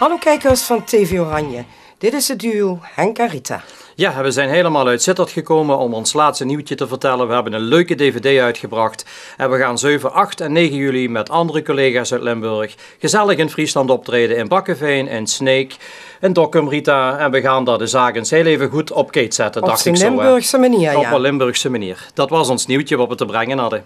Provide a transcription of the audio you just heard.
Hallo kijkers van TV Oranje. Dit is het duo Henk en Rita. Ja, we zijn helemaal uit zitterd gekomen om ons laatste nieuwtje te vertellen. We hebben een leuke dvd uitgebracht. En we gaan 7, 8 en 9 juli met andere collega's uit Limburg gezellig in Friesland optreden in Bakkeveen, in Sneek, in Dokkum, Rita. En we gaan daar de zaken heel even goed op keet zetten, op dacht ik zo. Op een Limburgse manier, ja. Op een Limburgse manier. Dat was ons nieuwtje wat we te brengen hadden.